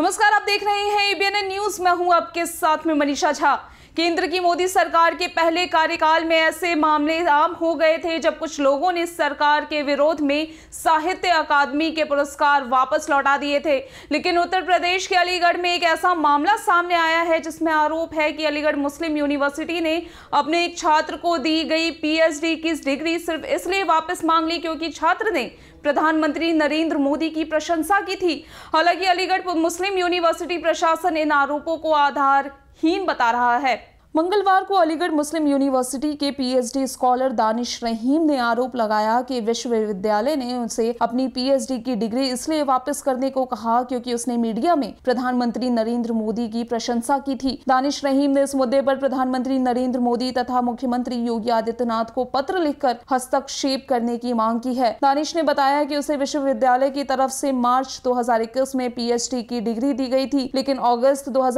नमस्कार आप देख रहे हैं एबीएनएन न्यूज मैं हूं आपके साथ में मनीषा झा केंद्र की मोदी सरकार के पहले कार्यकाल में ऐसे मामले आम हो गए थे जब कुछ लोगों ने सरकार के विरोध में साहित्य अकादमी के पुरस्कार वापस लौटा दिए थे लेकिन उत्तर प्रदेश के अलीगढ़ में एक ऐसा मामला सामने आया है जिसमें आरोप है कि अलीगढ़ मुस्लिम यूनिवर्सिटी ने अपने एक छात्र को दी गई पी की डिग्री सिर्फ इसलिए वापस मांग ली क्योंकि छात्र ने प्रधानमंत्री नरेंद्र मोदी की प्रशंसा की थी हालांकि अलीगढ़ मुस्लिम यूनिवर्सिटी प्रशासन इन आरोपों को आधार हीन बता रहा है मंगलवार को अलीगढ़ मुस्लिम यूनिवर्सिटी के पीएचडी स्कॉलर दानिश रहीम ने आरोप लगाया कि विश्वविद्यालय ने उसे अपनी पीएचडी की डिग्री इसलिए वापस करने को कहा क्योंकि उसने मीडिया में प्रधानमंत्री नरेंद्र मोदी की प्रशंसा की थी दानिश रहीम ने इस मुद्दे पर प्रधानमंत्री नरेंद्र मोदी तथा मुख्यमंत्री योगी आदित्यनाथ को पत्र लिखकर हस्तक्षेप करने की मांग की है दानिश ने बताया की उसे विश्वविद्यालय की तरफ से मार्च दो में पी की डिग्री दी गई थी लेकिन अगस्त दो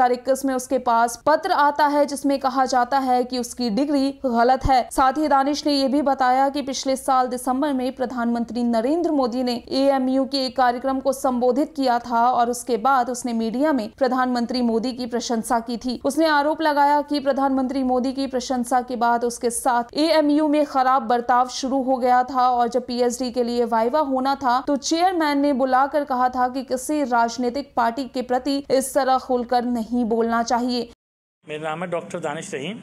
में उसके पास पत्र आता है जिसमें कहा जाता है कि उसकी डिग्री गलत है साथ ही दानिश ने यह भी बताया कि पिछले साल दिसंबर में प्रधानमंत्री नरेंद्र मोदी ने एएमयू के एक कार्यक्रम को संबोधित किया था और उसके बाद उसने मीडिया में प्रधानमंत्री मोदी की प्रशंसा की थी उसने आरोप लगाया कि प्रधानमंत्री मोदी की प्रशंसा के बाद उसके साथ ए में खराब बर्ताव शुरू हो गया था और जब पी के लिए वाइवा होना था तो चेयरमैन ने बुलाकर कहा था कि किसी राजनीतिक पार्टी के प्रति इस तरह खुलकर नहीं बोलना चाहिए मेरा नाम है डॉक्टर दानिश रहीम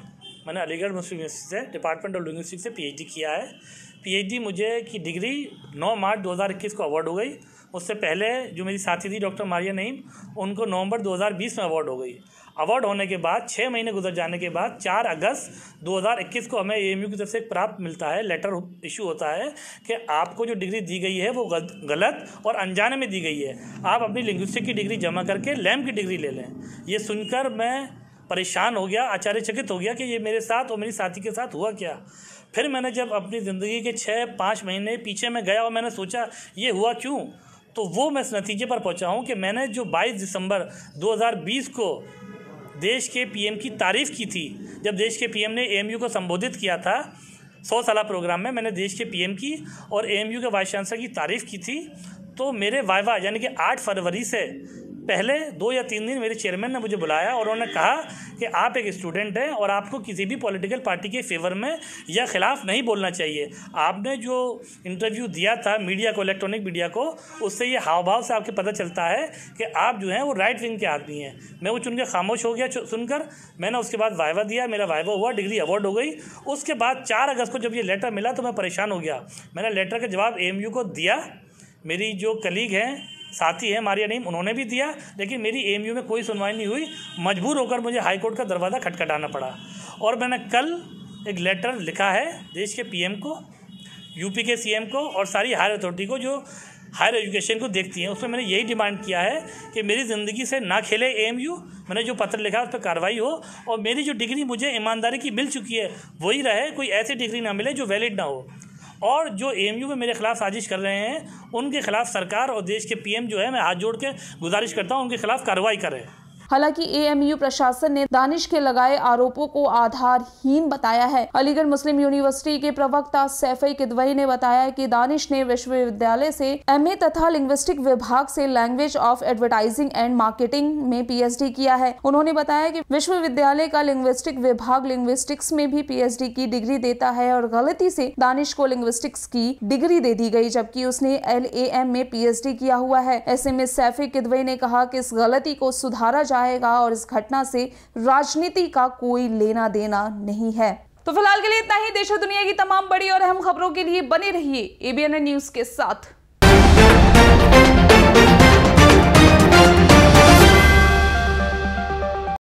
मैंने अलीगढ़ मुस्लिम यूनिवर्सिटी से डिपार्टमेंट ऑफ लिंग्विस्टिक से पीएचडी किया है पीएचडी मुझे की डिग्री 9 मार्च 2021 को अवार्ड हो गई उससे पहले जो मेरी साथी थी डॉक्टर मारिया नईम उनको नवंबर 2020 में अवार्ड हो गई अवार्ड होने के बाद छः महीने गुजर जाने के बाद चार अगस्त 2021 को हमें ए की तरफ से प्राप्त मिलता है लेटर इशू होता है कि आपको जो डिग्री दी गई है वो गलत और अनजाने में दी गई है आप अपनी लिंग्विस्टिक की डिग्री जमा करके लैम की डिग्री ले लें ये सुनकर मैं परेशान हो गया आचार्यचकित हो गया कि ये मेरे साथ और मेरी साथी के साथ हुआ क्या फिर मैंने जब अपनी ज़िंदगी के छः पाँच महीने पीछे में गया और मैंने सोचा ये हुआ क्यों तो वो मैं इस नतीजे पर पहुंचा हूं कि मैंने जो 22 दिसंबर 2020 को देश के पीएम की तारीफ़ की थी जब देश के पीएम ने ए को संबोधित किया था सौ साल प्रोग्राम में मैंने देश के पीएम की और ए के वाइस चांसलर की तारीफ़ की थी तो मेरे वाइवा यानी कि आठ फरवरी से पहले दो या तीन दिन मेरे चेयरमैन ने मुझे बुलाया और उन्होंने कहा कि आप एक स्टूडेंट हैं और आपको किसी भी पॉलिटिकल पार्टी के फेवर में या ख़िलाफ़ नहीं बोलना चाहिए आपने जो इंटरव्यू दिया था मीडिया को इलेक्ट्रॉनिक मीडिया को उससे ये हाव भाव से आपके पता चलता है कि आप जो हैं वो राइट विंग के आदमी हैं मैं वो चुनकर खामोश हो गया सुनकर मैंने उसके बाद वायवा दिया मेरा वायवा हुआ डिग्री अवार्ड हो गई उसके बाद चार अगस्त को जब ये लेटर मिला तो मैं परेशान हो गया मैंने लेटर का जवाब ए को दिया मेरी जो कलीग हैं साथी है मारिया नहीं उन्होंने भी दिया लेकिन मेरी एएमयू में कोई सुनवाई नहीं हुई मजबूर होकर मुझे हाईकोर्ट का दरवाज़ा खटखटाना पड़ा और मैंने कल एक लेटर लिखा है देश के पीएम को यूपी के सीएम को और सारी हायर अथॉरिटी को जो हायर एजुकेशन को देखती हैं उसमें मैंने यही डिमांड किया है कि मेरी ज़िंदगी से ना खेले एएमयू मैंने जो पत्र लिखा उस पर कार्रवाई हो और मेरी जो डिग्री मुझे ईमानदारी की मिल चुकी है वही रहे कोई ऐसी डिग्री ना मिले जो वैलिड ना हो और जो ए में मेरे खिलाफ साजिश कर रहे हैं उनके खिलाफ सरकार और देश के पीएम जो है मैं हाथ जोड़ के गुजारिश करता हूँ उनके खिलाफ कार्रवाई करें हालांकि एएमयू प्रशासन ने दानिश के लगाए आरोपों को आधारहीन बताया है अलीगढ़ मुस्लिम यूनिवर्सिटी के प्रवक्ता सैफई किदवई ने बताया कि दानिश ने विश्वविद्यालय से एमए तथा लिंग्विस्टिक विभाग से language of advertising and marketing में पीएचडी किया है उन्होंने बताया कि विश्वविद्यालय का लिंग्विस्टिक विभाग लिंग्विस्टिक्स में भी पीएचडी की डिग्री देता है और गलती से दानिश को लिंग्विस्टिक्स की डिग्री दे दी गई जबकि उसने एल में पीएचडी किया हुआ है ऐसे में सैफी किदवई ने कहा कि इस गलती को सुधारा जा चाहेगा और इस घटना से राजनीति का कोई लेना देना नहीं है तो फिलहाल के लिए इतना ही देश और दुनिया की तमाम बड़ी और अहम खबरों के लिए बने रहिए एबीएनए न्यूज के साथ